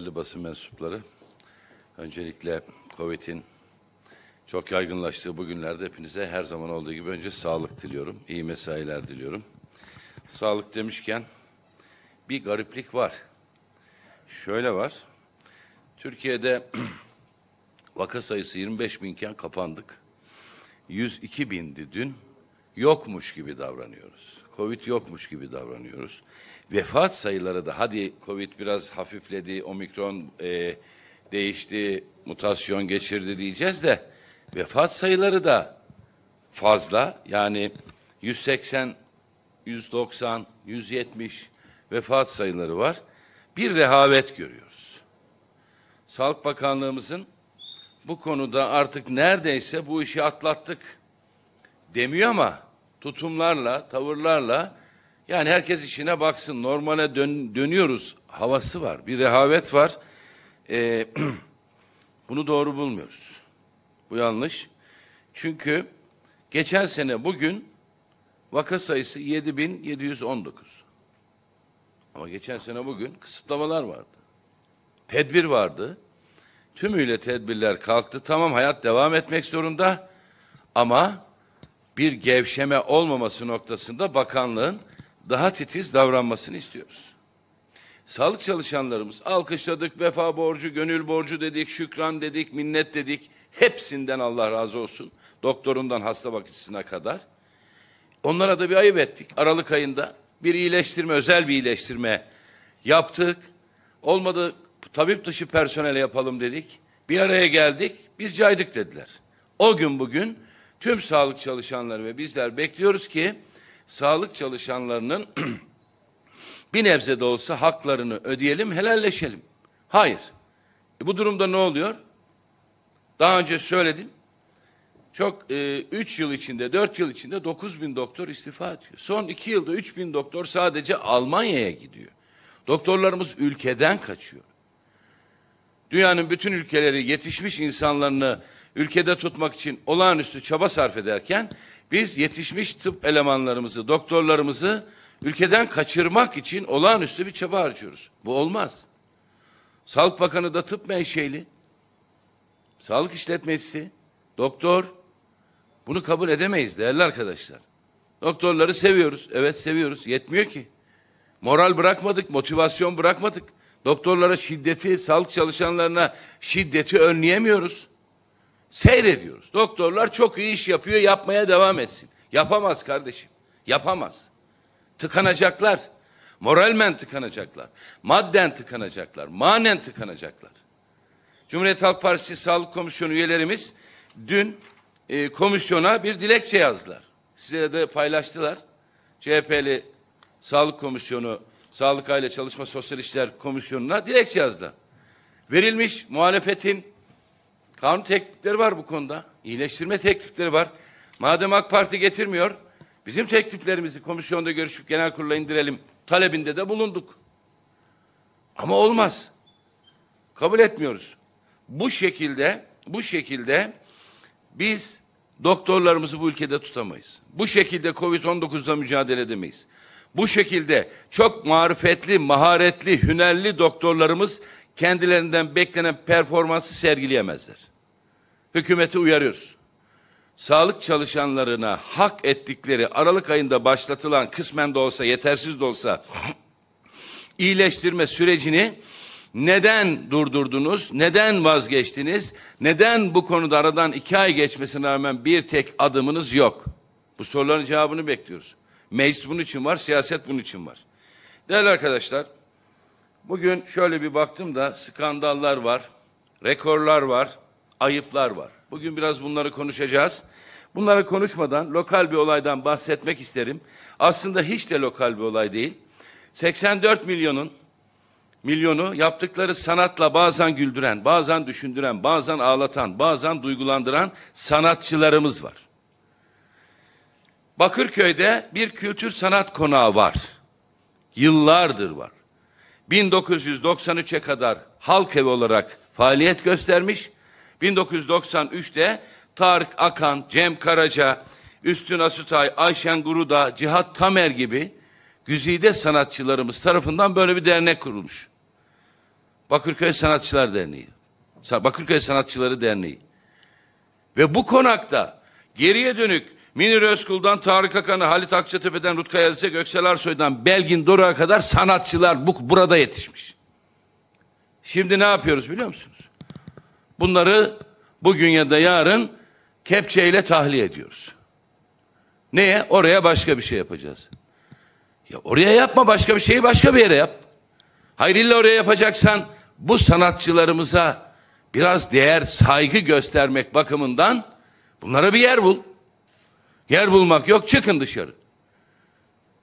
Değerli basın mensupları, öncelikle COVID'in çok yaygınlaştığı bugünlerde hepinize her zaman olduğu gibi önce sağlık diliyorum, iyi mesailer diliyorum. Sağlık demişken bir gariplik var. Şöyle var, Türkiye'de vaka sayısı 25 binken kapandık. 102 bindi dün yokmuş gibi davranıyoruz. Covid yokmuş gibi davranıyoruz. Vefat sayıları da hadi Covid biraz hafifledi, omikron e, değişti, mutasyon geçirdi diyeceğiz de vefat sayıları da fazla. Yani 180, 190, 170 vefat sayıları var. Bir rehavet görüyoruz. Sağlık Bakanlığımızın bu konuda artık neredeyse bu işi atlattık demiyor ama tutumlarla, tavırlarla yani herkes işine baksın, normale dön, dönüyoruz havası var. Bir rehavet var. Ee, bunu doğru bulmuyoruz. Bu yanlış. Çünkü geçen sene bugün vaka sayısı 7719. Ama geçen sene bugün kısıtlamalar vardı. Tedbir vardı. Tümüyle tedbirler kalktı. Tamam hayat devam etmek zorunda ama bir gevşeme olmaması noktasında bakanlığın daha titiz davranmasını istiyoruz. Sağlık çalışanlarımız alkışladık, vefa borcu, gönül borcu dedik, şükran dedik, minnet dedik. Hepsinden Allah razı olsun. Doktorundan hasta bakıcısına kadar. Onlara da bir ayıp ettik. Aralık ayında bir iyileştirme, özel bir iyileştirme yaptık. Olmadı tabip dışı personel yapalım dedik. Bir araya geldik, biz caydık dediler. O gün bugün tüm sağlık çalışanları ve bizler bekliyoruz ki sağlık çalışanlarının bir nebze de olsa haklarını ödeyelim, helalleşelim. Hayır. E bu durumda ne oluyor? Daha önce söyledim. Çok e, üç yıl içinde, dört yıl içinde dokuz bin doktor istifa ediyor. Son iki yılda üç bin doktor sadece Almanya'ya gidiyor. Doktorlarımız ülkeden kaçıyor dünyanın bütün ülkeleri yetişmiş insanlarını ülkede tutmak için olağanüstü çaba sarf ederken biz yetişmiş tıp elemanlarımızı, doktorlarımızı ülkeden kaçırmak için olağanüstü bir çaba harcıyoruz. Bu olmaz. Sağlık Bakanı da tıp menşeli. Sağlık işletmecisi, doktor. Bunu kabul edemeyiz değerli arkadaşlar. Doktorları seviyoruz. Evet seviyoruz. Yetmiyor ki. Moral bırakmadık, motivasyon bırakmadık. Doktorlara şiddeti, sağlık çalışanlarına şiddeti önleyemiyoruz. Seyrediyoruz. Doktorlar çok iyi iş yapıyor, yapmaya devam etsin. Yapamaz kardeşim, yapamaz. Tıkanacaklar. Moralmen tıkanacaklar. Madden tıkanacaklar. Manen tıkanacaklar. Cumhuriyet Halk Partisi Sağlık Komisyonu üyelerimiz dün e, komisyona bir dilekçe yazdılar. Size de paylaştılar. CHP'li Sağlık Komisyonu Sağlık Aile Çalışma Sosyal İşler Komisyonu'na dilekçe yazdı. Verilmiş muhalefetin kanun teklifleri var bu konuda. İyileştirme teklifleri var. Madem AK Parti getirmiyor, bizim tekliflerimizi komisyonda görüşüp genel kurula indirelim talebinde de bulunduk. Ama olmaz. Kabul etmiyoruz. Bu şekilde, bu şekilde biz doktorlarımızı bu ülkede tutamayız. Bu şekilde Covid-19'la mücadele edemeyiz. Bu şekilde çok marifetli, maharetli, hünerli doktorlarımız kendilerinden beklenen performansı sergileyemezler. Hükümeti uyarıyoruz. Sağlık çalışanlarına hak ettikleri Aralık ayında başlatılan kısmen de olsa yetersiz de olsa iyileştirme sürecini neden durdurdunuz? Neden vazgeçtiniz? Neden bu konuda aradan iki ay geçmesine rağmen bir tek adımınız yok? Bu soruların cevabını bekliyoruz. Meclis bunun için var, siyaset bunun için var. Değerli arkadaşlar, bugün şöyle bir baktım da skandallar var, rekorlar var, ayıplar var. Bugün biraz bunları konuşacağız. Bunları konuşmadan lokal bir olaydan bahsetmek isterim. Aslında hiç de lokal bir olay değil. 84 milyonun milyonu yaptıkları sanatla bazen güldüren, bazen düşündüren, bazen ağlatan, bazen duygulandıran sanatçılarımız var. Bakırköy'de bir kültür sanat konağı var. Yıllardır var. 1993'e kadar halk evi olarak faaliyet göstermiş. 1993'te Tarık Akan, Cem Karaca, Üstün Asutay, Ayşen Guruda, Cihat Tamer gibi güzide sanatçılarımız tarafından böyle bir dernek kurulmuş. Bakırköy Sanatçılar Derneği. Bakırköy Sanatçıları Derneği. Ve bu konakta geriye dönük Münir Özkul'dan Tarık Akan'a, Halit Akçatepe'den Rutka Yazıcı'ya, Göksel Arsoy'dan Belgin Doruk'a kadar sanatçılar bu, burada yetişmiş. Şimdi ne yapıyoruz biliyor musunuz? Bunları bugün ya da yarın kepçeyle tahliye ediyoruz. Neye? Oraya başka bir şey yapacağız. Ya oraya yapma başka bir şeyi başka bir yere yap. Hayır illa oraya yapacaksan bu sanatçılarımıza biraz değer, saygı göstermek bakımından bunlara bir yer bul. Yer bulmak yok çıkın dışarı.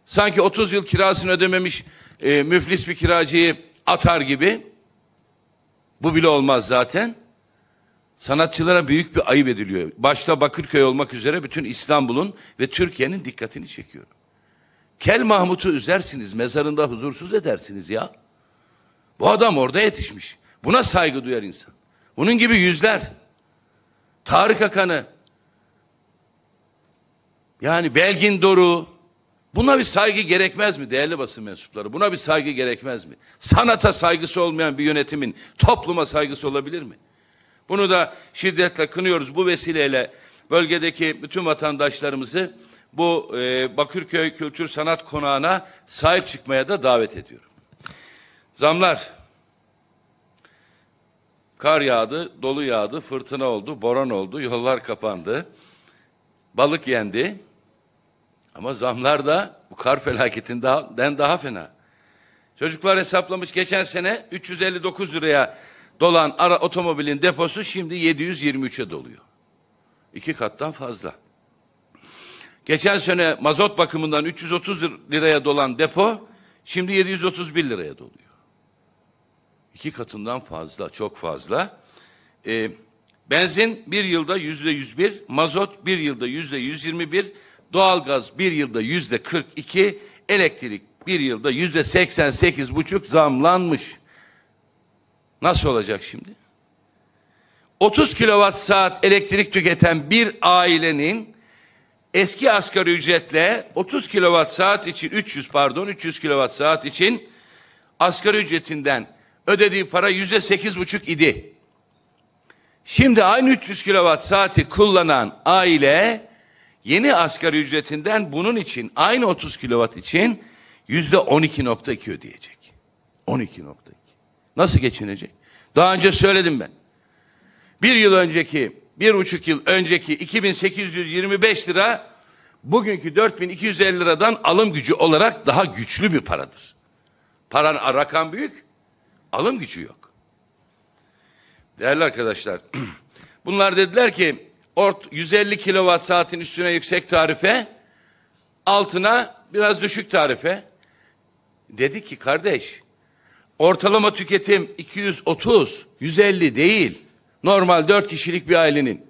Sanki 30 yıl kirasını ödememiş e, müflis bir kiracıyı atar gibi. Bu bile olmaz zaten. Sanatçılara büyük bir ayıp ediliyor. Başta Bakırköy olmak üzere bütün İstanbul'un ve Türkiye'nin dikkatini çekiyor. Kel Mahmut'u üzersiniz, mezarında huzursuz edersiniz ya. Bu adam orada yetişmiş. Buna saygı duyar insan. Bunun gibi yüzler. Tarık Akan'ı, yani Belgin Doru buna bir saygı gerekmez mi değerli basın mensupları? Buna bir saygı gerekmez mi? Sanata saygısı olmayan bir yönetimin topluma saygısı olabilir mi? Bunu da şiddetle kınıyoruz. Bu vesileyle bölgedeki bütün vatandaşlarımızı bu e, Bakırköy Kültür Sanat Konağı'na sahip çıkmaya da davet ediyorum. Zamlar. Kar yağdı, dolu yağdı, fırtına oldu, boran oldu, yollar kapandı. Balık yendi. Ama zamlar da bu kar felaketinden daha fena. Çocuklar hesaplamış geçen sene 359 liraya dolan ara otomobilin deposu şimdi 723'e doluyor. İki kattan fazla. Geçen sene mazot bakımından 330 liraya dolan depo şimdi 731 liraya doluyor. İki katından fazla, çok fazla. Ee, benzin bir yılda yüzde 101, mazot bir yılda yüzde 121, Doğalgaz bir yılda yüzde 42, elektrik bir yılda yüzde 88 buçuk zamlanmış. Nasıl olacak şimdi? 30 kilowatt saat elektrik tüketen bir ailenin eski asgari ücretle 30 kilowatt saat için 300 pardon 300 kilowatt saat için asgari ücretinden ödediği para yüzde 8 buçuk idi. Şimdi aynı 300 kilowatt saati kullanan aile Yeni asgari ücretinden bunun için aynı 30 kilowatt için yüzde 12.2 ödeyecek. 12.2. Nasıl geçinecek? Daha önce söyledim ben. Bir yıl önceki, bir buçuk yıl önceki 2825 lira bugünkü 4250 liradan alım gücü olarak daha güçlü bir paradır. Paran rakam büyük, alım gücü yok. Değerli arkadaşlar, bunlar dediler ki ort 150 kilowatt saatin üstüne yüksek tarife, altına biraz düşük tarife. Dedi ki kardeş, ortalama tüketim 230, 150 değil. Normal 4 kişilik bir ailenin.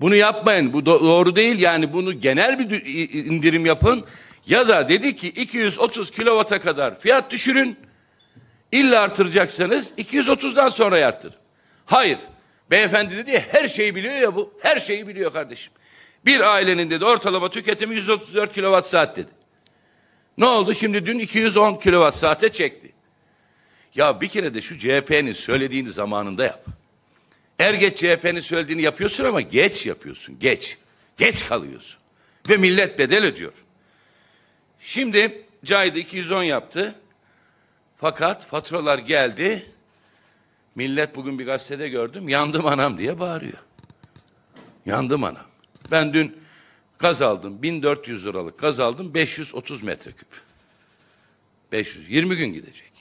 Bunu yapmayın. Bu doğru değil. Yani bunu genel bir indirim yapın. Ya da dedi ki 230 kilovata kadar fiyat düşürün. İlla artıracaksanız 230'dan sonra arttır. Hayır. Beyefendi dedi ya her şeyi biliyor ya bu. Her şeyi biliyor kardeşim. Bir ailenin dedi ortalama tüketimi 134 kilowatt saat dedi. Ne oldu? Şimdi dün 210 kilowatt saate çekti. Ya bir kere de şu CHP'nin söylediğini zamanında yap. Er geç CHP'nin söylediğini yapıyorsun ama geç yapıyorsun. Geç. Geç kalıyorsun. Ve millet bedel ödüyor. Şimdi Cahide 210 yaptı. Fakat faturalar geldi. Millet bugün bir gazetede gördüm, yandım anam diye bağırıyor. Yandım anam. Ben dün gaz aldım, 1400 liralık gaz aldım, 530 metreküp. 520 gün gidecek.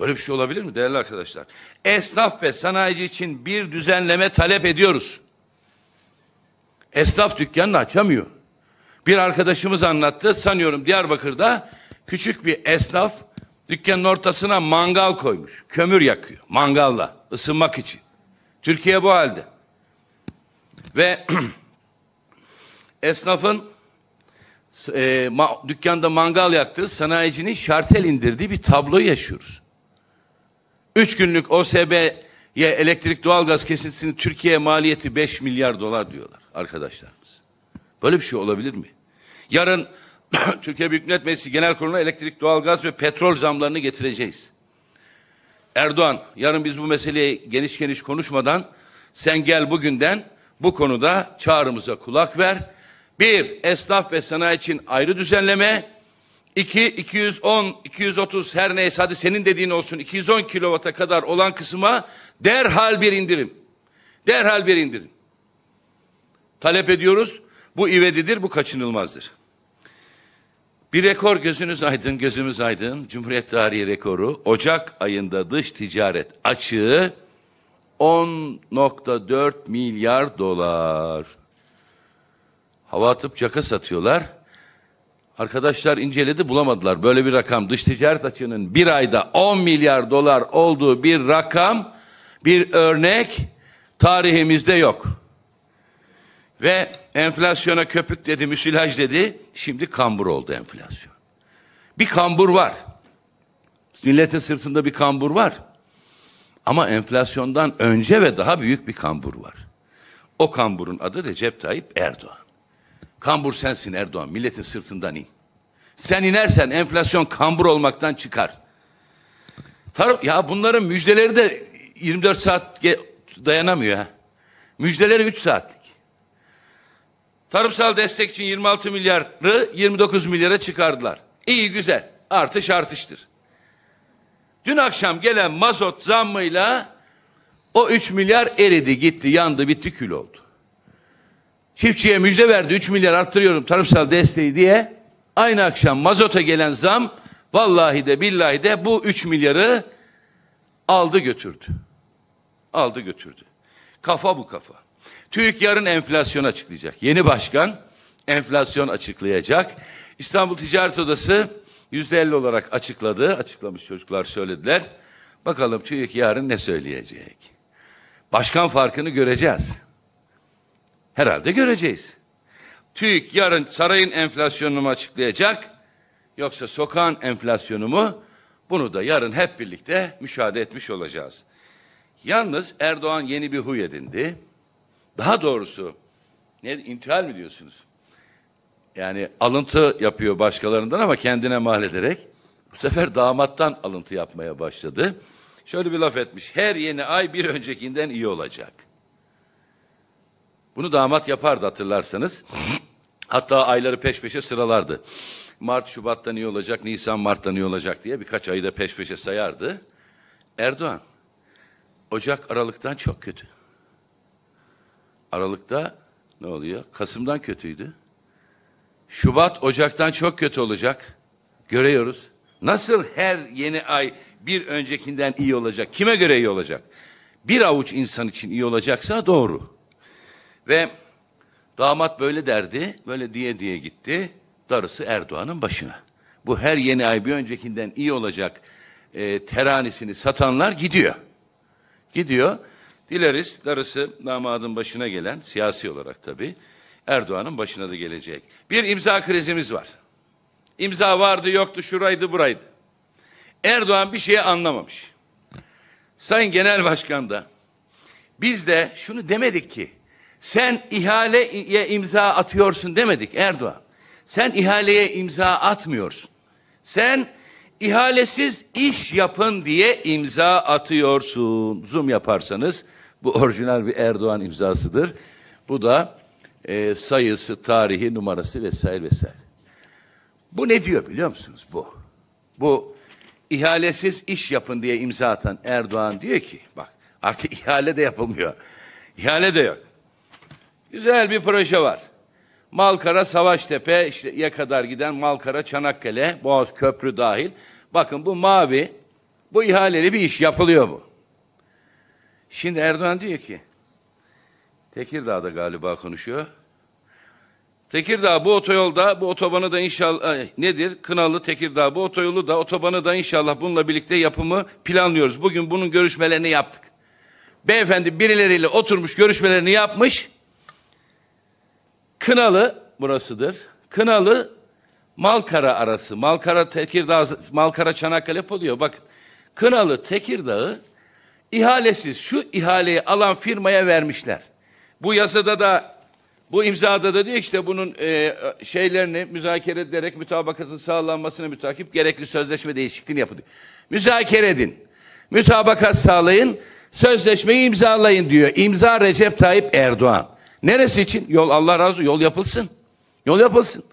Böyle bir şey olabilir mi değerli arkadaşlar? Esnaf ve sanayici için bir düzenleme talep ediyoruz. Esnaf dükkanını açamıyor. Bir arkadaşımız anlattı, sanıyorum Diyarbakır'da küçük bir esnaf Dükkanın ortasına mangal koymuş. Kömür yakıyor mangalla ısınmak için. Türkiye bu halde. Ve esnafın e, ma, dükkanda mangal yaktığı sanayicinin şartel indirdiği bir tablo yaşıyoruz. Üç günlük OSB'ye elektrik doğalgaz kesintisinin Türkiye maliyeti beş milyar dolar diyorlar arkadaşlarımız. Böyle bir şey olabilir mi? Yarın Türkiye Büyük Millet Meclisi Genel Kurulu'na elektrik, doğalgaz ve petrol zamlarını getireceğiz. Erdoğan, yarın biz bu meseleyi geniş geniş konuşmadan sen gel bugünden bu konuda çağrımıza kulak ver. Bir, esnaf ve sanayi için ayrı düzenleme. İki, 210, 230 her neyse hadi senin dediğin olsun 210 kilovata kadar olan kısma derhal bir indirim. Derhal bir indirim. Talep ediyoruz. Bu ivedidir, bu kaçınılmazdır. Bir rekor gözünüz aydın, gözümüz aydın. Cumhuriyet tarihi rekoru. Ocak ayında dış ticaret açığı 10.4 milyar dolar. Hava atıp caka satıyorlar. Arkadaşlar inceledi bulamadılar. Böyle bir rakam dış ticaret açığının bir ayda 10 milyar dolar olduğu bir rakam, bir örnek tarihimizde yok. Ve Enflasyona köpük dedi, müsilaj dedi. Şimdi kambur oldu enflasyon. Bir kambur var. Milletin sırtında bir kambur var. Ama enflasyondan önce ve daha büyük bir kambur var. O kamburun adı Recep Tayyip Erdoğan. Kambur sensin Erdoğan, milletin sırtından in. Sen inersen enflasyon kambur olmaktan çıkar. ya bunların müjdeleri de 24 saat dayanamıyor ha. Müjdeleri 3 saat. Tarımsal destek için 26 milyarı 29 milyara çıkardılar. İyi güzel. Artış artıştır. Dün akşam gelen mazot zammıyla o 3 milyar eridi gitti yandı bitti kül oldu. Çiftçiye müjde verdi 3 milyar arttırıyorum tarımsal desteği diye. Aynı akşam mazota gelen zam vallahi de billahi de bu 3 milyarı aldı götürdü. Aldı götürdü. Kafa bu kafa. TÜİK yarın enflasyon açıklayacak. Yeni başkan enflasyon açıklayacak. İstanbul Ticaret Odası yüzde elli olarak açıkladı. Açıklamış çocuklar söylediler. Bakalım TÜİK yarın ne söyleyecek? Başkan farkını göreceğiz. Herhalde göreceğiz. TÜİK yarın sarayın enflasyonunu mu açıklayacak? Yoksa sokağın enflasyonu mu? Bunu da yarın hep birlikte müşahede etmiş olacağız. Yalnız Erdoğan yeni bir huy edindi. Daha doğrusu ne intihal mi diyorsunuz? Yani alıntı yapıyor başkalarından ama kendine mal ederek. Bu sefer damattan alıntı yapmaya başladı. Şöyle bir laf etmiş. Her yeni ay bir öncekinden iyi olacak. Bunu damat yapardı hatırlarsanız. Hatta ayları peş peşe sıralardı. Mart, Şubat'tan iyi olacak, Nisan, Mart'tan iyi olacak diye birkaç ayı da peş peşe sayardı. Erdoğan, Ocak, Aralık'tan çok kötü. Aralık'ta ne oluyor? Kasım'dan kötüydü. Şubat, Ocak'tan çok kötü olacak. Görüyoruz. Nasıl her yeni ay bir öncekinden iyi olacak? Kime göre iyi olacak? Bir avuç insan için iyi olacaksa doğru. Ve damat böyle derdi, böyle diye diye gitti. Darısı Erdoğan'ın başına. Bu her yeni ay bir öncekinden iyi olacak e, teranisini satanlar gidiyor. Gidiyor. Dileriz darısı damadın başına gelen siyasi olarak tabi Erdoğan'ın başına da gelecek. Bir imza krizimiz var. İmza vardı yoktu şuraydı buraydı. Erdoğan bir şeyi anlamamış. Sayın Genel Başkan da biz de şunu demedik ki sen ihaleye imza atıyorsun demedik Erdoğan. Sen ihaleye imza atmıyorsun. Sen İhalesiz iş yapın diye imza atıyorsun. Zoom yaparsanız bu orijinal bir Erdoğan imzasıdır. Bu da e, sayısı, tarihi, numarası vesaire vesaire. Bu ne diyor biliyor musunuz bu? Bu ihalesiz iş yapın diye imza atan Erdoğan diyor ki bak artık ihale de yapılmıyor. İhale de yok. Güzel bir proje var. Malkara Savaştepe işte ya kadar giden Malkara Çanakkale Boğaz Köprü dahil. Bakın bu mavi bu ihaleli bir iş yapılıyor bu. Şimdi Erdoğan diyor ki Tekirdağ'da galiba konuşuyor. Tekirdağ bu otoyolda bu otobanı da inşallah nedir? Kınalı Tekirdağ bu otoyolu da otobanı da inşallah bununla birlikte yapımı planlıyoruz. Bugün bunun görüşmelerini yaptık. Beyefendi birileriyle oturmuş görüşmelerini yapmış. Kınalı burasıdır. Kınalı Malkara arası. Malkara Tekirdağ Malkara Çanakkale oluyor. Bak, Kınalı Tekirdağ'ı ihalesiz şu ihaleyi alan firmaya vermişler. Bu yasada da bu imzada da diyor işte bunun e, şeylerini müzakere ederek mütabakatın sağlanmasını mütakip gerekli sözleşme değişikliğini yapın. Müzakere edin. Mütabakat sağlayın. Sözleşmeyi imzalayın diyor. İmza Recep Tayyip Erdoğan. Neresi için? Yol Allah razı yol yapılsın. Yol yapılsın.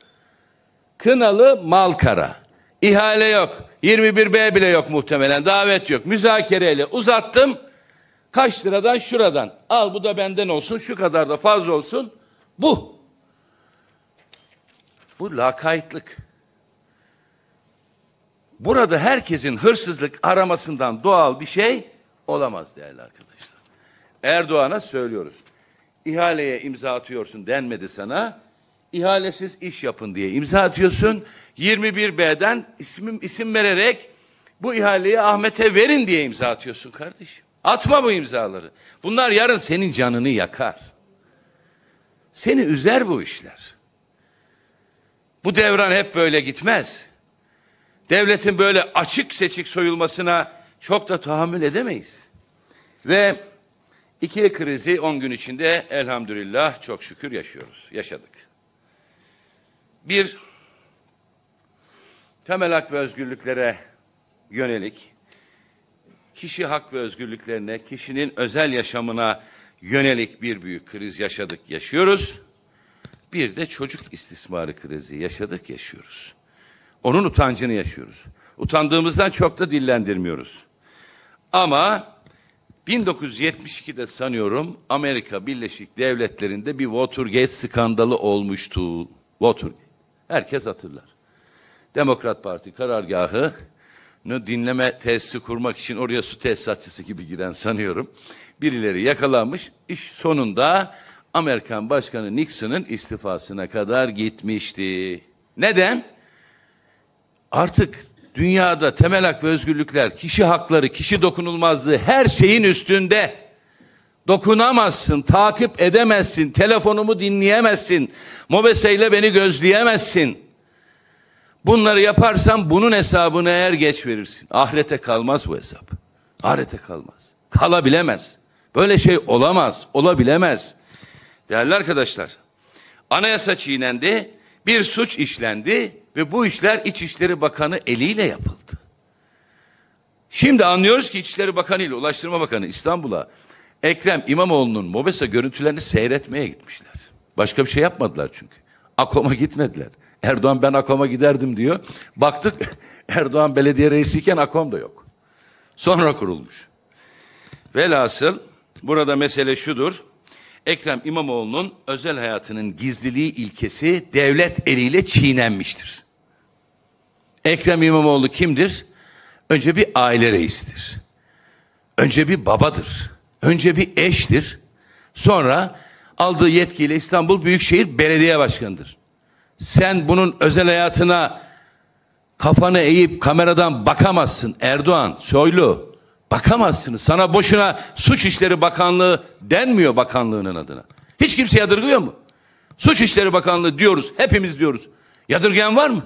Kınalı Malkara. İhale yok. 21B bile yok muhtemelen. Davet yok. Müzakereyle uzattım. Kaç liradan şuradan. Al bu da benden olsun. Şu kadar da fazla olsun. Bu. Bu lakaytlık. Burada herkesin hırsızlık aramasından doğal bir şey olamaz değerli arkadaşlar. Erdoğan'a söylüyoruz ihaleye imza atıyorsun denmedi sana. İhalesiz iş yapın diye imza atıyorsun. 21B'den isim, isim vererek bu ihaleyi Ahmet'e verin diye imza atıyorsun kardeşim. Atma bu imzaları. Bunlar yarın senin canını yakar. Seni üzer bu işler. Bu devran hep böyle gitmez. Devletin böyle açık seçik soyulmasına çok da tahammül edemeyiz. Ve İki krizi on gün içinde elhamdülillah çok şükür yaşıyoruz, yaşadık. Bir, temel hak ve özgürlüklere yönelik, kişi hak ve özgürlüklerine, kişinin özel yaşamına yönelik bir büyük kriz yaşadık, yaşıyoruz. Bir de çocuk istismarı krizi yaşadık, yaşıyoruz. Onun utancını yaşıyoruz. Utandığımızdan çok da dillendirmiyoruz. Ama 1972'de sanıyorum Amerika Birleşik Devletleri'nde bir Watergate skandalı olmuştu. Watergate. Herkes hatırlar. Demokrat Parti karargahı dinleme tesisi kurmak için oraya su tesisatçısı gibi giren sanıyorum. Birileri yakalanmış. İş sonunda Amerikan Başkanı Nixon'ın istifasına kadar gitmişti. Neden? Artık dünyada temel hak ve özgürlükler, kişi hakları, kişi dokunulmazlığı her şeyin üstünde. Dokunamazsın, takip edemezsin, telefonumu dinleyemezsin, mobeseyle beni gözleyemezsin. Bunları yaparsan bunun hesabını eğer geç verirsin. Ahirete kalmaz bu hesap. Ahirete kalmaz. Kalabilemez. Böyle şey olamaz, olabilemez. Değerli arkadaşlar, anayasa çiğnendi, bir suç işlendi, ve bu işler İçişleri Bakanı eliyle yapıldı. Şimdi anlıyoruz ki İçişleri Bakanı ile Ulaştırma Bakanı İstanbul'a Ekrem İmamoğlu'nun MOBESA görüntülerini seyretmeye gitmişler. Başka bir şey yapmadılar çünkü. Akom'a gitmediler. Erdoğan ben Akom'a giderdim diyor. Baktık Erdoğan belediye reisiyken Akom da yok. Sonra kurulmuş. Velhasıl burada mesele şudur. Ekrem İmamoğlu'nun özel hayatının gizliliği ilkesi devlet eliyle çiğnenmiştir. Ekrem İmamoğlu kimdir? Önce bir aile reisidir. Önce bir babadır. Önce bir eştir. Sonra aldığı yetkiyle İstanbul Büyükşehir Belediye Başkanı'dır. Sen bunun özel hayatına kafanı eğip kameradan bakamazsın Erdoğan, Soylu. Bakamazsınız. Sana boşuna Suç İşleri Bakanlığı denmiyor bakanlığının adına. Hiç kimse yadırgıyor mu? Suç İşleri Bakanlığı diyoruz. Hepimiz diyoruz. Yadırgayan var mı?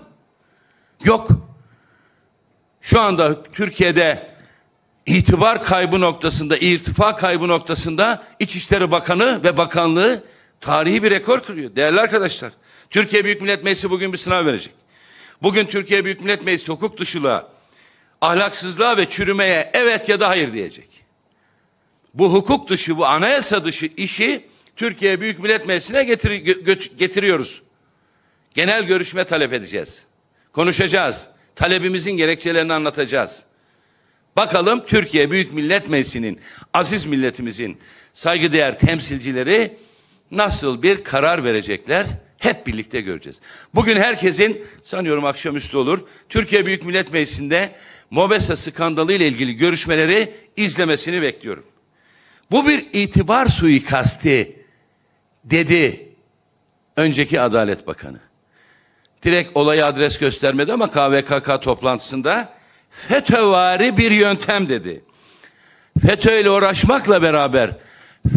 Yok. Şu anda Türkiye'de itibar kaybı noktasında, irtifa kaybı noktasında İçişleri Bakanı ve Bakanlığı tarihi bir rekor kırıyor. Değerli arkadaşlar, Türkiye Büyük Millet Meclisi bugün bir sınav verecek. Bugün Türkiye Büyük Millet Meclisi hukuk dışılığa, ahlaksızlığa ve çürümeye evet ya da hayır diyecek. Bu hukuk dışı, bu anayasa dışı işi Türkiye Büyük Millet Meclisi'ne getir, getiriyoruz. Genel görüşme talep edeceğiz. Konuşacağız. Talebimizin gerekçelerini anlatacağız. Bakalım Türkiye Büyük Millet Meclisi'nin, aziz milletimizin saygıdeğer temsilcileri nasıl bir karar verecekler? Hep birlikte göreceğiz. Bugün herkesin sanıyorum akşamüstü olur. Türkiye Büyük Millet Meclisi'nde Mobesa skandalı ile ilgili görüşmeleri izlemesini bekliyorum. Bu bir itibar suikasti dedi önceki Adalet Bakanı direkt olayı adres göstermedi ama KVKK toplantısında FETÖ'vari bir yöntem dedi. FETÖ ile uğraşmakla beraber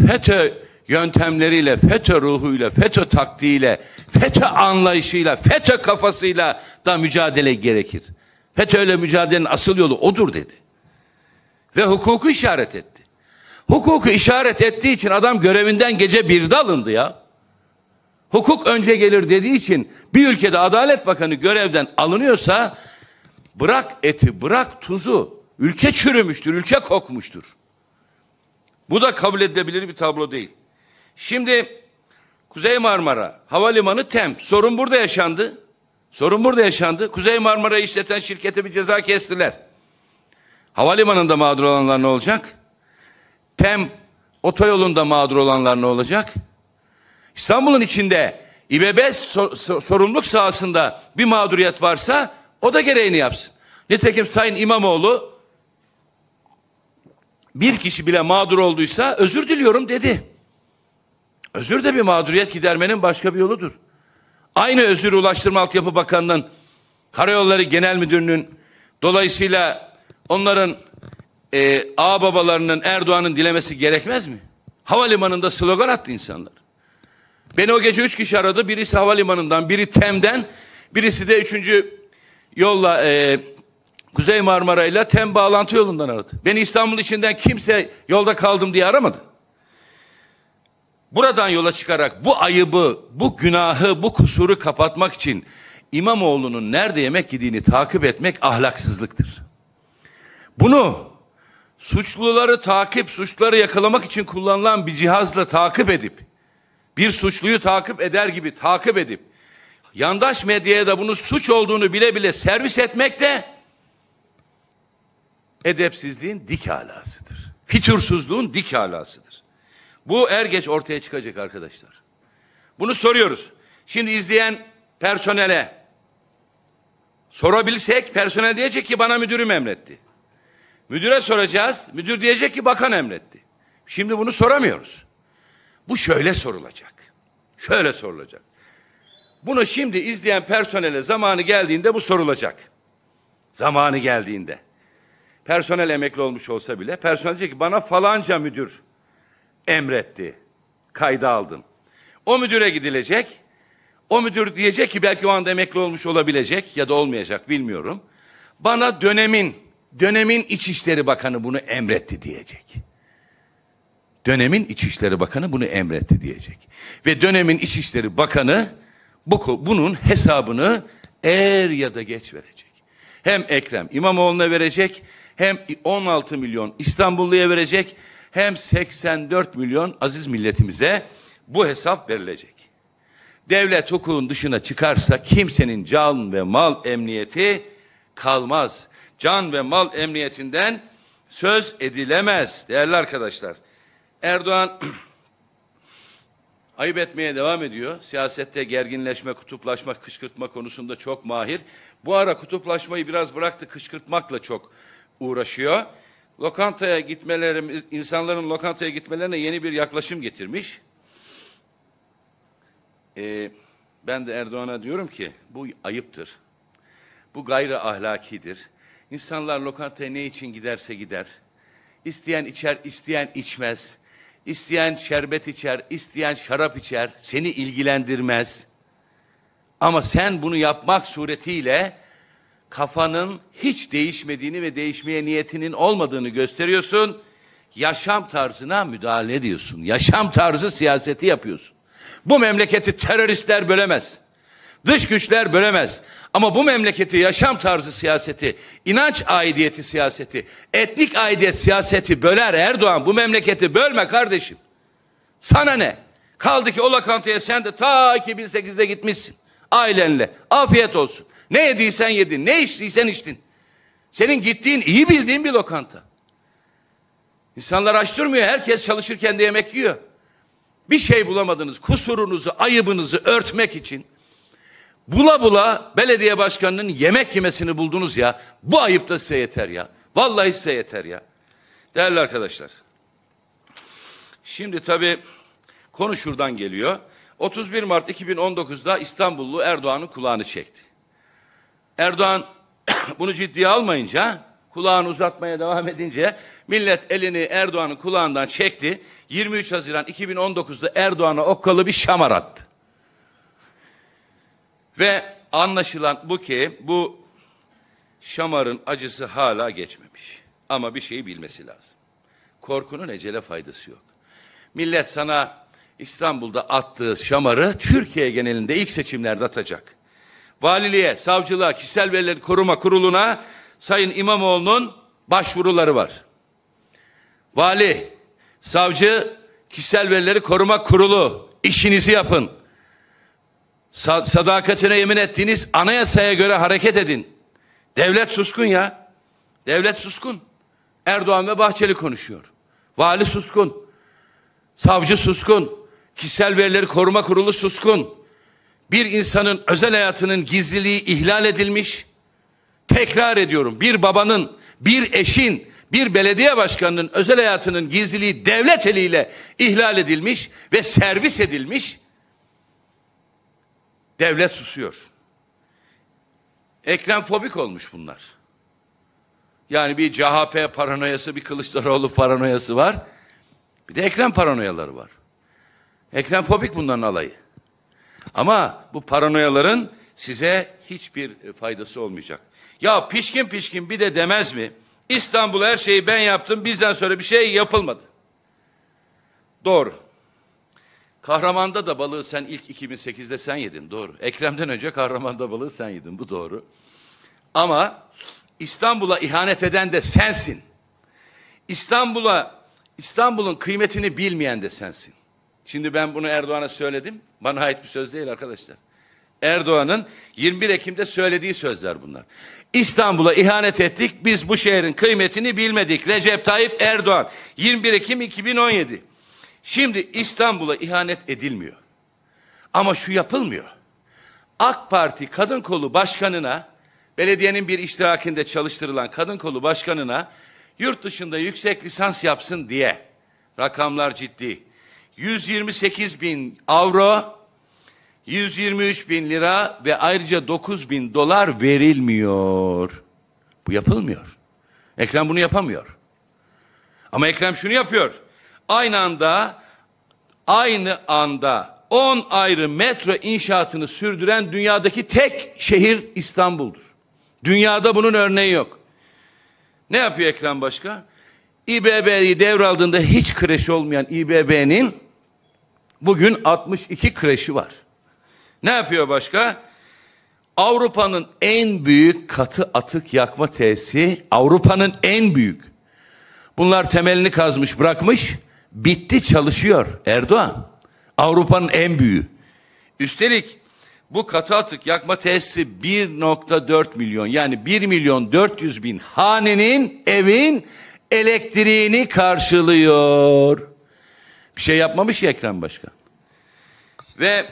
FETÖ yöntemleriyle, FETÖ ruhuyla, FETÖ taktiğiyle, FETÖ anlayışıyla, FETÖ kafasıyla da mücadele gerekir. FETÖ ile mücadelenin asıl yolu odur dedi. Ve hukuku işaret etti. Hukuku işaret ettiği için adam görevinden gece birde alındı ya hukuk önce gelir dediği için bir ülkede Adalet Bakanı görevden alınıyorsa bırak eti bırak tuzu ülke çürümüştür, ülke kokmuştur. Bu da kabul edilebilir bir tablo değil. Şimdi Kuzey Marmara Havalimanı TEM. Sorun burada yaşandı. Sorun burada yaşandı. Kuzey Marmara'yı işleten şirkete bir ceza kestiler. Havalimanında mağdur olanlar ne olacak? TEM otoyolunda mağdur olanlar ne olacak? İstanbul'un içinde İBB sorumluluk sahasında bir mağduriyet varsa o da gereğini yapsın. Nitekim Sayın İmamoğlu bir kişi bile mağdur olduysa özür diliyorum dedi. Özür de bir mağduriyet gidermenin başka bir yoludur. Aynı özür Ulaştırma Altyapı Bakanı'nın, Karayolları Genel Müdürü'nün, dolayısıyla onların e, ağababalarının Erdoğan'ın dilemesi gerekmez mi? Havalimanında slogan attı insanlar. Beni o gece üç kişi aradı. Birisi havalimanından, biri TEM'den, birisi de üçüncü yolla e, Kuzey Marmara'yla TEM bağlantı yolundan aradı. Beni İstanbul içinden kimse yolda kaldım diye aramadı. Buradan yola çıkarak bu ayıbı, bu günahı, bu kusuru kapatmak için İmamoğlu'nun nerede yemek yediğini takip etmek ahlaksızlıktır. Bunu suçluları takip, suçları yakalamak için kullanılan bir cihazla takip edip bir suçluyu takip eder gibi takip edip yandaş medyaya da bunu suç olduğunu bile bile servis etmek de edepsizliğin dik alasıdır. Fitursuzluğun dik alasıdır. Bu er geç ortaya çıkacak arkadaşlar. Bunu soruyoruz. Şimdi izleyen personele sorabilsek personel diyecek ki bana müdürüm emretti. Müdüre soracağız. Müdür diyecek ki bakan emretti. Şimdi bunu soramıyoruz. Bu şöyle sorulacak. Şöyle sorulacak. Bunu şimdi izleyen personele zamanı geldiğinde bu sorulacak. Zamanı geldiğinde. Personel emekli olmuş olsa bile personel diyecek ki bana falanca müdür emretti. Kayda aldım. O müdüre gidilecek. O müdür diyecek ki belki o anda emekli olmuş olabilecek ya da olmayacak bilmiyorum. Bana dönemin, dönemin İçişleri Bakanı bunu emretti diyecek dönemin İçişleri Bakanı bunu emretti diyecek. Ve dönemin İçişleri Bakanı bu, bunun hesabını er ya da geç verecek. Hem Ekrem İmamoğlu'na verecek, hem 16 milyon İstanbulluya verecek, hem 84 milyon aziz milletimize bu hesap verilecek. Devlet hukukun dışına çıkarsa kimsenin can ve mal emniyeti kalmaz. Can ve mal emniyetinden söz edilemez değerli arkadaşlar. Erdoğan ayıp etmeye devam ediyor. Siyasette gerginleşme, kutuplaşma, kışkırtma konusunda çok mahir. Bu ara kutuplaşmayı biraz bıraktı, kışkırtmakla çok uğraşıyor. Lokantaya gitmelerimiz, insanların lokantaya gitmelerine yeni bir yaklaşım getirmiş. Ee, ben de Erdoğan'a diyorum ki bu ayıptır. Bu gayri ahlakidir. İnsanlar lokantaya ne için giderse gider. İsteyen içer, isteyen içmez. İsteyen şerbet içer, isteyen şarap içer, seni ilgilendirmez. Ama sen bunu yapmak suretiyle kafanın hiç değişmediğini ve değişmeye niyetinin olmadığını gösteriyorsun. Yaşam tarzına müdahale ediyorsun. Yaşam tarzı siyaseti yapıyorsun. Bu memleketi teröristler bölemez. Dış güçler bölemez. Ama bu memleketi yaşam tarzı siyaseti, inanç aidiyeti siyaseti, etnik aidiyet siyaseti böler Erdoğan. Bu memleketi bölme kardeşim. Sana ne? Kaldı ki o lokantaya sen de ta 2008'de gitmişsin. Ailenle. Afiyet olsun. Ne yediysen yedin. Ne içtiysen içtin. Senin gittiğin iyi bildiğin bir lokanta. İnsanlar açtırmıyor. Herkes çalışırken de yemek yiyor. Bir şey bulamadınız. Kusurunuzu, ayıbınızı örtmek için Bula bula belediye başkanının yemek yemesini buldunuz ya. Bu ayıp da size yeter ya. Vallahi size yeter ya. Değerli arkadaşlar. Şimdi tabii konu şuradan geliyor. 31 Mart 2019'da İstanbullu Erdoğan'ın kulağını çekti. Erdoğan bunu ciddiye almayınca kulağını uzatmaya devam edince millet elini Erdoğan'ın kulağından çekti. 23 Haziran 2019'da Erdoğan'a okkalı bir şamar attı. Ve anlaşılan bu ki bu Şamar'ın acısı hala geçmemiş. Ama bir şeyi bilmesi lazım. Korkunun ecele faydası yok. Millet sana İstanbul'da attığı Şamar'ı Türkiye genelinde ilk seçimlerde atacak. Valiliğe, savcılığa, kişisel verileri koruma kuruluna Sayın İmamoğlu'nun başvuruları var. Vali, savcı, kişisel verileri koruma kurulu işinizi yapın sadakatine yemin ettiğiniz anayasaya göre hareket edin. Devlet suskun ya. Devlet suskun. Erdoğan ve Bahçeli konuşuyor. Vali suskun. Savcı suskun. Kişisel verileri koruma kurulu suskun. Bir insanın özel hayatının gizliliği ihlal edilmiş. Tekrar ediyorum. Bir babanın, bir eşin, bir belediye başkanının özel hayatının gizliliği devlet eliyle ihlal edilmiş ve servis edilmiş Devlet susuyor. Ekrem olmuş bunlar. Yani bir CHP paranoyası, bir Kılıçdaroğlu paranoyası var. Bir de Ekrem paranoyaları var. Ekrem bunların alayı. Ama bu paranoyaların size hiçbir faydası olmayacak. Ya pişkin pişkin bir de demez mi? İstanbul her şeyi ben yaptım, bizden sonra bir şey yapılmadı. Doğru. Kahramanda da balığı sen ilk 2008'de sen yedin doğru. Ekrem'den önce kahramanda balığı sen yedin bu doğru. Ama İstanbul'a ihanet eden de sensin. İstanbul'a İstanbul'un kıymetini bilmeyen de sensin. Şimdi ben bunu Erdoğan'a söyledim. Bana ait bir söz değil arkadaşlar. Erdoğan'ın 21 Ekim'de söylediği sözler bunlar. İstanbul'a ihanet ettik. Biz bu şehrin kıymetini bilmedik. Recep Tayyip Erdoğan 21 Ekim 2017. Şimdi İstanbul'a ihanet edilmiyor. Ama şu yapılmıyor. AK Parti kadın kolu başkanına, belediyenin bir iştirakinde çalıştırılan kadın kolu başkanına yurt dışında yüksek lisans yapsın diye rakamlar ciddi. 128 bin avro, 123 bin lira ve ayrıca 9 bin dolar verilmiyor. Bu yapılmıyor. Ekrem bunu yapamıyor. Ama Ekrem şunu yapıyor aynı anda aynı anda 10 ayrı metro inşaatını sürdüren dünyadaki tek şehir İstanbul'dur. Dünyada bunun örneği yok. Ne yapıyor Ekrem Başka? İBB'yi devraldığında hiç kreş olmayan İBB'nin bugün 62 kreşi var. Ne yapıyor başka? Avrupa'nın en büyük katı atık yakma tesisi, Avrupa'nın en büyük. Bunlar temelini kazmış, bırakmış bitti çalışıyor Erdoğan. Avrupa'nın en büyüğü. Üstelik bu katı atık yakma tesisi 1.4 milyon yani 1 milyon 400 bin hanenin evin elektriğini karşılıyor. Bir şey yapmamış ya Ekrem Başkan. Ve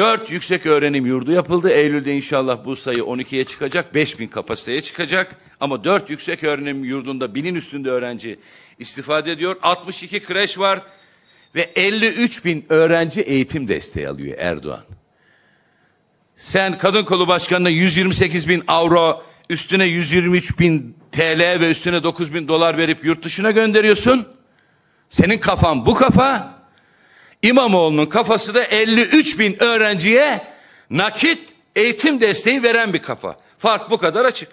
Dört yüksek öğrenim yurdu yapıldı. Eylül'de inşallah bu sayı 12'ye çıkacak. 5000 kapasiteye çıkacak. Ama dört yüksek öğrenim yurdunda binin üstünde öğrenci istifade ediyor. 62 kreş var ve 53 bin öğrenci eğitim desteği alıyor Erdoğan. Sen kadın kolu başkanına 128 bin avro üstüne 123 bin TL ve üstüne 9 bin dolar verip yurt dışına gönderiyorsun. Senin kafan bu kafa. İmamoğlu'nun kafası da 53 bin öğrenciye nakit eğitim desteği veren bir kafa. Fark bu kadar açık.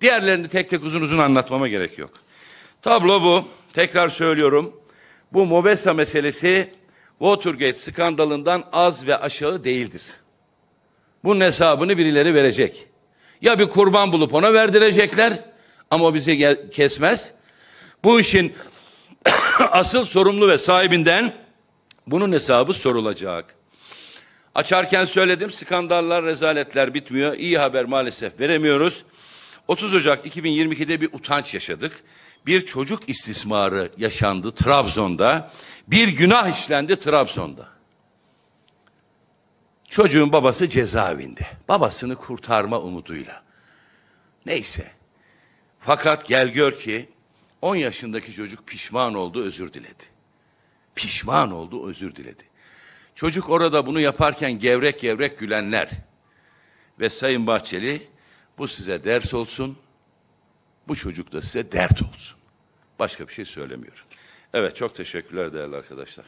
Diğerlerini tek tek uzun uzun anlatmama gerek yok. Tablo bu. Tekrar söylüyorum. Bu Mobesa meselesi Watergate skandalından az ve aşağı değildir. Bunun hesabını birileri verecek. Ya bir kurban bulup ona verdirecekler ama o bizi kesmez. Bu işin asıl sorumlu ve sahibinden bunun hesabı sorulacak. Açarken söyledim skandallar, rezaletler bitmiyor. İyi haber maalesef veremiyoruz. 30 Ocak 2022'de bir utanç yaşadık. Bir çocuk istismarı yaşandı Trabzon'da. Bir günah işlendi Trabzon'da. Çocuğun babası cezaevinde. Babasını kurtarma umuduyla. Neyse. Fakat gel gör ki 10 yaşındaki çocuk pişman oldu, özür diledi. Pişman oldu, özür diledi. Çocuk orada bunu yaparken gevrek gevrek gülenler ve Sayın Bahçeli bu size ders olsun, bu çocuk da size dert olsun. Başka bir şey söylemiyorum. Evet çok teşekkürler değerli arkadaşlar.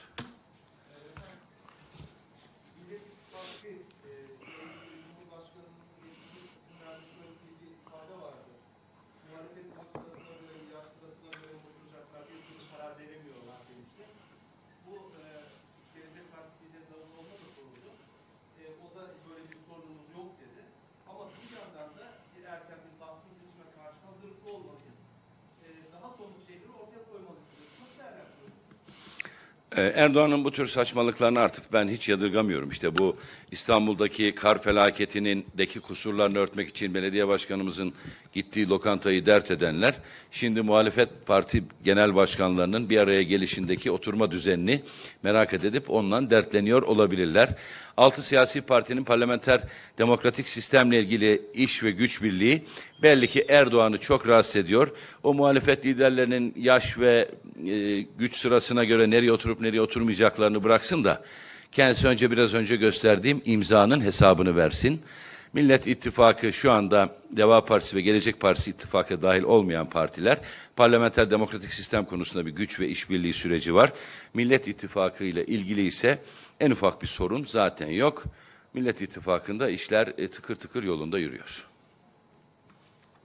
Ee, Erdoğan'ın bu tür saçmalıklarını artık ben hiç yadırgamıyorum. İşte bu İstanbul'daki kar felaketinin deki kusurlarını örtmek için belediye başkanımızın gittiği lokantayı dert edenler şimdi muhalefet parti genel başkanlarının bir araya gelişindeki oturma düzenini merak edip ondan dertleniyor olabilirler. Altı siyasi partinin parlamenter demokratik sistemle ilgili iş ve güç birliği belli ki Erdoğan'ı çok rahatsız ediyor. O muhalefet liderlerinin yaş ve e, güç sırasına göre nereye oturup nereye oturmayacaklarını bıraksın da kendisi önce biraz önce gösterdiğim imzanın hesabını versin. Millet İttifakı şu anda Deva Partisi ve Gelecek Partisi ittifakı dahil olmayan partiler parlamenter demokratik sistem konusunda bir güç ve işbirliği süreci var. Millet İttifakı ile ilgili ise en ufak bir sorun zaten yok. Millet İttifakı'nda işler e, tıkır tıkır yolunda yürüyor.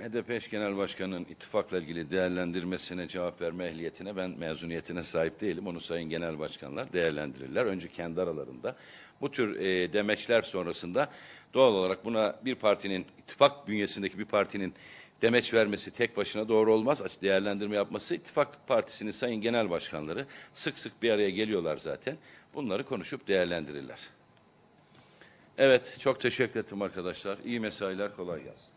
HDP eş genel başkanının ittifakla ilgili değerlendirmesine cevap verme ehliyetine ben mezuniyetine sahip değilim. Onu sayın genel başkanlar değerlendirirler. Önce kendi aralarında bu tür e, demeçler sonrasında doğal olarak buna bir partinin ittifak bünyesindeki bir partinin demeç vermesi tek başına doğru olmaz. Değerlendirme yapması ittifak partisinin sayın genel başkanları sık sık bir araya geliyorlar zaten. Bunları konuşup değerlendirirler. Evet çok teşekkür ettim arkadaşlar. İyi mesailer kolay gelsin.